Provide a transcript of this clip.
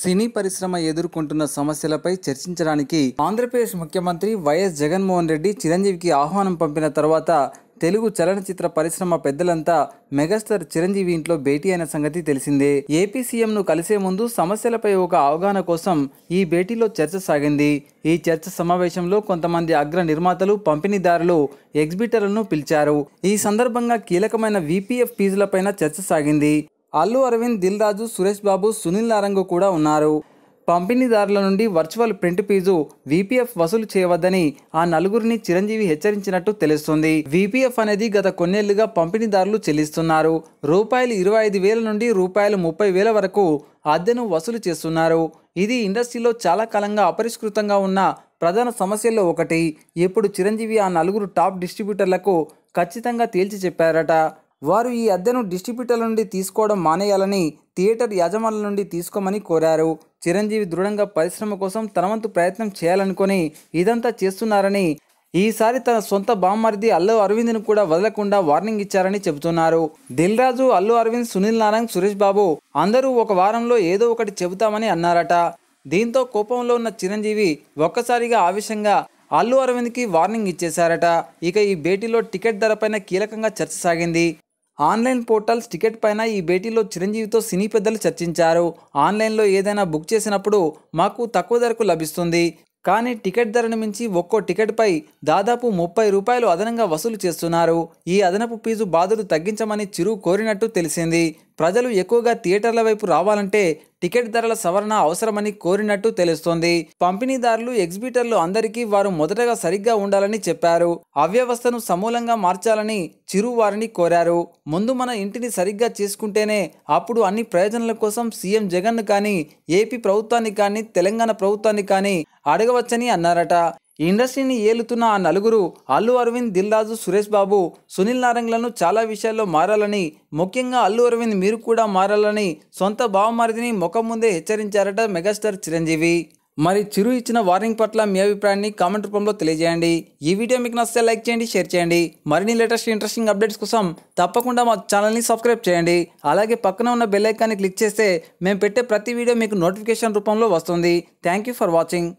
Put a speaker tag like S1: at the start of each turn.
S1: సినీ పరిశ్రమ ఎదుర్కొంటున్న సమస్యలపై చర్చించడానికి ఆంధ్రప్రదేశ్ ముఖ్యమంత్రి వైఎస్ జగన్మోహన్ రెడ్డి చిరంజీవికి ఆహ్వానం పంపిన తర్వాత తెలుగు చలనచిత్ర పరిశ్రమ పెద్దలంతా మెగాస్టార్ చిరంజీవి ఇంట్లో భేటీ అయిన సంగతి తెలిసిందే ఏపీ సీఎంను కలిసే ముందు సమస్యలపై ఒక అవగాహన కోసం ఈ భేటీలో చర్చ సాగింది ఈ చర్చ సమావేశంలో కొంతమంది అగ్ర నిర్మాతలు పంపిణీదారులు ఎగ్జిబిటర్లను పిలిచారు ఈ సందర్భంగా కీలకమైన వీపీఎఫ్ ఫీజులపైన చర్చ సాగింది అల్లు అరవింద్ దిల్ రాజు సురేష్ బాబు సునీల్ నారంగ్ కూడా ఉన్నారు పంపిణీదారుల నుండి వర్చువల్ ప్రింట్ ఫీజు వీపీఎఫ్ వసూలు చేయవద్దని ఆ నలుగురిని చిరంజీవి హెచ్చరించినట్టు తెలుస్తుంది వీపీఎఫ్ అనేది గత కొన్నేళ్లుగా పంపిణీదారులు చెల్లిస్తున్నారు రూపాయలు ఇరవై ఐదు వేల నుండి రూపాయలు ముప్పై వేల వరకు అద్దెను వసూలు చేస్తున్నారు ఇది ఇండస్ట్రీలో చాలా కాలంగా అపరిష్కృతంగా ఉన్న ప్రధాన సమస్యల్లో ఒకటి ఇప్పుడు చిరంజీవి ఆ నలుగురు టాప్ డిస్ట్రిబ్యూటర్లకు ఖచ్చితంగా తేల్చి చెప్పారట వారు ఈ అద్దెను డిస్ట్రిబ్యూటర్ల నుండి తీసుకోవడం మానేయాలని థియేటర్ యాజమాన్ల నుండి తీసుకోమని కోరారు చిరంజీవి దృఢంగా పరిశ్రమ కోసం తనవంతు ప్రయత్నం చేయాలనుకుని ఇదంతా చేస్తున్నారని ఈసారి తన సొంత బామ్మరిది అల్లు అరవింద్ను కూడా వదలకుండా వార్నింగ్ ఇచ్చారని చెబుతున్నారు దిల్ రాజు అల్లు అరవింద్ సునీల్ నారాయణ్ సురేష్ బాబు అందరూ ఒక వారంలో ఏదో ఒకటి చెబుతామని అన్నారట దీంతో కోపంలో ఉన్న చిరంజీవి ఒక్కసారిగా ఆవేశంగా అల్లు అరవింద్కి వార్నింగ్ ఇచ్చేశారట ఇక ఈ భేటీలో టికెట్ ధరపైన కీలకంగా చర్చ సాగింది ఆన్లైన్ పోర్టల్స్ టికెట్ పైన ఈ భేటీలో చిరంజీవితో సినీ పెద్దలు చర్చించారు ఆన్లైన్లో ఏదైనా బుక్ చేసినప్పుడు మాకు తక్కువ ధరకు లభిస్తుంది కానీ టికెట్ ధరను మించి ఒక్కో టికెట్పై దాదాపు ముప్పై రూపాయలు అదనంగా వసూలు చేస్తున్నారు ఈ అదనపు ఫీజు బాధలు తగ్గించమని చిరు కోరినట్టు తెలిసింది ప్రజలు ఎక్కువగా థియేటర్ల వైపు రావాలంటే టికెట్ ధరల సవరణ అవసరమని కోరినట్టు తెలుస్తోంది పంపిణీదారులు ఎగ్జిబిటర్లు అందరికీ వారు మొదటగా సరిగ్గా ఉండాలని చెప్పారు అవ్యవస్థను సమూలంగా మార్చాలని చిరు వారిని కోరారు ముందు మన ఇంటిని సరిగ్గా చేసుకుంటేనే అప్పుడు అన్ని ప్రయోజనాల కోసం సీఎం జగన్ కానీ ఏపీ ప్రభుత్వాన్ని కానీ తెలంగాణ ప్రభుత్వాన్ని కానీ అడగవచ్చని అన్నారట ఈ ఇండస్ట్రీని ఏలుతున్న ఆ నలుగురు అల్లు అరవింద్ దిల్రాజు సురేష్ బాబు సునీల్ నారంగ్లను చాలా విషయాల్లో మారాలని ముఖ్యంగా అల్లు అరవింద్ మీరు కూడా మారాలని సొంత భావమారిదిని ముఖం ముందే హెచ్చరించారట మెగాస్టార్ చిరంజీవి మరి చిరు ఇచ్చిన వార్నింగ్ పట్ల మీ అభిప్రాయాన్ని కామెంట్ రూపంలో తెలియజేయండి ఈ వీడియో మీకు నచ్చితే లైక్ చేయండి షేర్ చేయండి మరిన్ని లేటెస్ట్ ఇంట్రెస్టింగ్ అప్డేట్స్ కోసం తప్పకుండా మా ఛానల్ని సబ్స్క్రైబ్ చేయండి అలాగే పక్కన ఉన్న బెల్ ఐకాన్ని క్లిక్ చేస్తే మేము పెట్టే ప్రతి వీడియో మీకు నోటిఫికేషన్ రూపంలో వస్తుంది థ్యాంక్ యూ ఫర్ వాచింగ్